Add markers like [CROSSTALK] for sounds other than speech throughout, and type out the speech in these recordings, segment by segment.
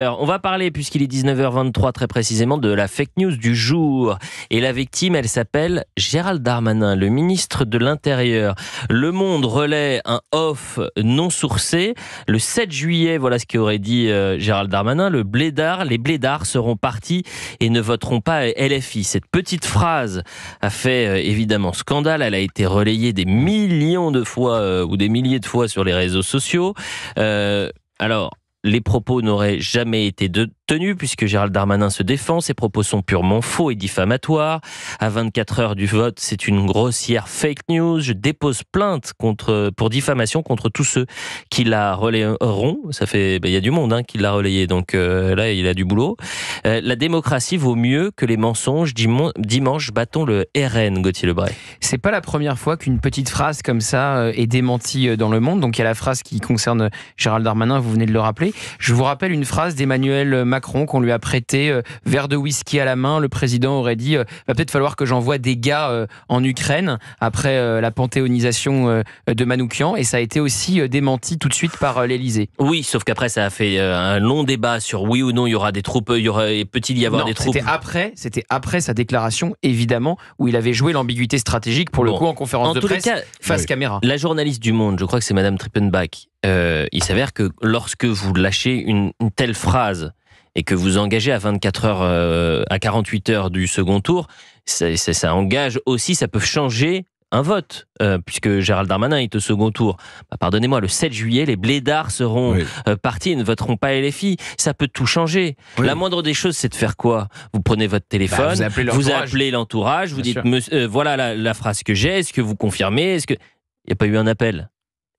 Alors, on va parler, puisqu'il est 19h23 très précisément, de la fake news du jour. Et la victime, elle s'appelle Gérald Darmanin, le ministre de l'Intérieur. Le Monde relaie un off non sourcé. Le 7 juillet, voilà ce qu'aurait dit euh, Gérald Darmanin, le les blédards seront partis et ne voteront pas LFI. Cette petite phrase a fait euh, évidemment scandale. Elle a été relayée des millions de fois euh, ou des milliers de fois sur les réseaux sociaux. alors, les propos n'auraient jamais été de, tenue puisque Gérald Darmanin se défend. Ses propos sont purement faux et diffamatoires. À 24 heures du vote, c'est une grossière fake news. Je dépose plainte contre, pour diffamation contre tous ceux qui la relayeront. Ça fait, ben, il y a du monde hein, qui l'a relayé, donc euh, là il a du boulot. Euh, la démocratie vaut mieux que les mensonges. Dimanche, battons le RN, Gauthier Lebray. C'est pas la première fois qu'une petite phrase comme ça euh, est démentie dans le monde. Donc il y a la phrase qui concerne Gérald Darmanin, vous venez de le rappeler. Je vous rappelle une phrase d'Emmanuel Macron Macron qu'on lui a prêté euh, verre de whisky à la main. Le président aurait dit il euh, va peut-être falloir que j'envoie des gars euh, en Ukraine après la panthéonisation de Manoukian et ça a été aussi démenti tout de suite par l'Elysée. Oui, sauf qu'après ça a fait un long débat sur oui ou non il y aura des troupes, il y aura peut-il y avoir des troupes. C'était après, c'était après sa déclaration évidemment où il avait joué l'ambiguïté stratégique pour le coup en conférence de presse face caméra. La journaliste du Monde, je crois que c'est Madame Trippenbach. il s'avère que lorsque vous lâchez une, une telle phrase et que vous engagez à 24 heures, euh, à 48 heures du second tour, ça, ça, engage aussi, ça peut changer un vote, euh, puisque Gérald Darmanin est au second tour. Bah, pardonnez-moi, le 7 juillet, les blédards seront euh, partis et ne voteront pas LFI. Ça peut tout changer. La moindre des choses, c'est de faire quoi Vous prenez votre bah, téléphone, vous appelez l'entourage, vous, dites voilà la, phrase que j'ai, est-ce que vous confirmez Est-ce que il n'y a pas eu un appel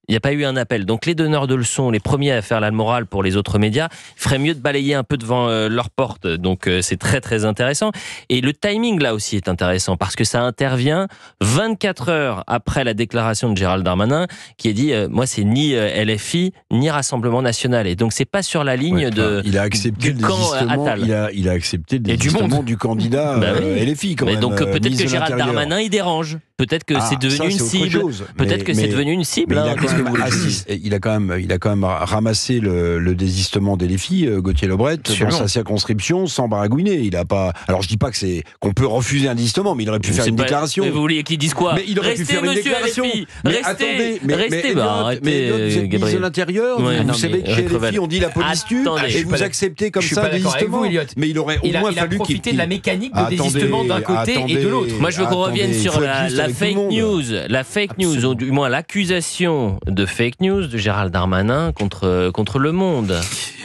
il n'y a pas eu un appel. Donc les donneurs de leçons, les premiers à faire la morale pour les autres médias, feraient mieux de balayer un peu devant euh, leur porte. Donc euh, c'est très très intéressant. Et le timing là aussi est intéressant parce que ça intervient 24 heures après la déclaration de Gérald Darmanin qui a dit euh, moi c'est ni LFI ni Rassemblement National. Et donc c'est pas sur la ligne de il a accepté du camp Il a, il a accepté le du, du candidat LFI [LAUGHS] bah quand Donc peut-être que Gérald Darmanin il dérange. Ah, Peut-être que c'est devenu, une cible. Peut-être hein, que c'est devenu une cible. Il a quand même, il a quand même ramassé le, désistement des filles, euh, Gauthier Lebret, dans sa circonscription, sans baragouiner. Il pas. Alors je dis pas que c'est qu'on peut refuser un désistement, mais il aurait pu faire une déclaration. vous voulez qu'il dise quoi mais il aurait Restez, pu faire une déclaration. restez, mais, restez, vous êtes de l'intérieur, vous, savez que chez les euh, filles, on dit la police tue, et vous acceptez comme ça un désistement. mais il aurait au moins fallu qu'il profité de la mécanique de désistement d'un côté et de l'autre. Moi, je veux qu'on revienne sur la fake news, la fake news, ou du moins l'accusation de fake news de Gérald Darmanin contre, contre le monde.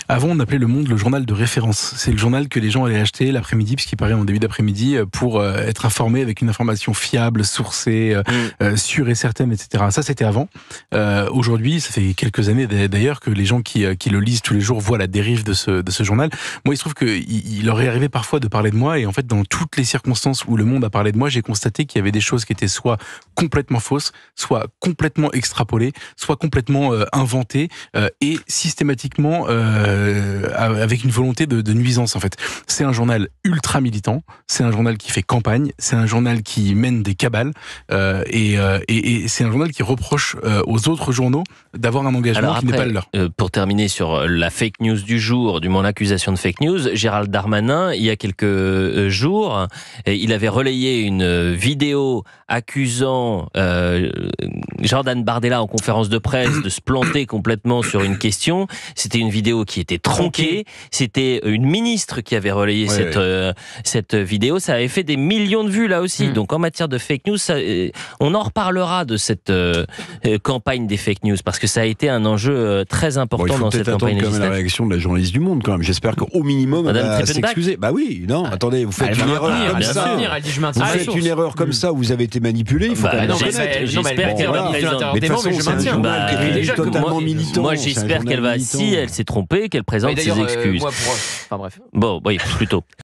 Avant, on appelait Le Monde le journal de référence. C'est le journal que les gens allaient acheter l'après-midi, puisqu'il paraît en début d'après-midi, euh, pour euh, être informé avec une information fiable, sourcée, euh, mm. sûre et certaine, etc. Ça, c'était avant. Aujourd'hui, ça fait quelques années d'ailleurs que les gens qui, le lisent tous les jours voient la dérive de ce, journal. Moi, il se trouve qu'il il leur est arrivé parfois de parler de moi, et en fait, dans toutes les circonstances où Le Monde a parlé de moi, j'ai constaté qu'il y avait des choses qui étaient soit complètement fausses, soit complètement extrapolées, soit complètement inventées, et systématiquement... Euh, avec une volonté de, de nuisance en fait. C'est un journal ultra militant, c'est un journal qui fait campagne, c'est un journal qui mène des cabales euh, euh, et, c'est un journal qui reproche aux autres journaux d'avoir un engagement qui n'est pas le leur. pour terminer sur la fake news du jour, du moins l'accusation de fake news, Gérald Darmanin, il y a quelques jours, il avait relayé une vidéo accusant Jordan Bardella en conférence de presse de se planter complètement sur une question. C'était une vidéo qui était tronqué. C'était euh, une ministre qui avait relayé cette, euh, cette vidéo. Ça avait fait des millions de vues là aussi. Mm. Donc en matière de fake news, euh, on en reparlera de cette campagne des fake news parce que ça a été un enjeu très important dans cette campagne. Quand même la réaction de la journaliste du Monde quand même. J'espère qu'au minimum Madame elle va s'excuser. Bah oui, non, attendez, vous faites une erreur comme mm. ça. vous faites une erreur comme ça, où vous avez été manipulé. Il faut bah quand même J'espère qu'elle va. Mais de toute façon, c'est un journal qui bah, totalement militant. Moi, j'espère qu'elle va. Si elle s'est trompée, qu'elle présente ses euh, excuses. Enfin bref. Bon, oui, plutôt.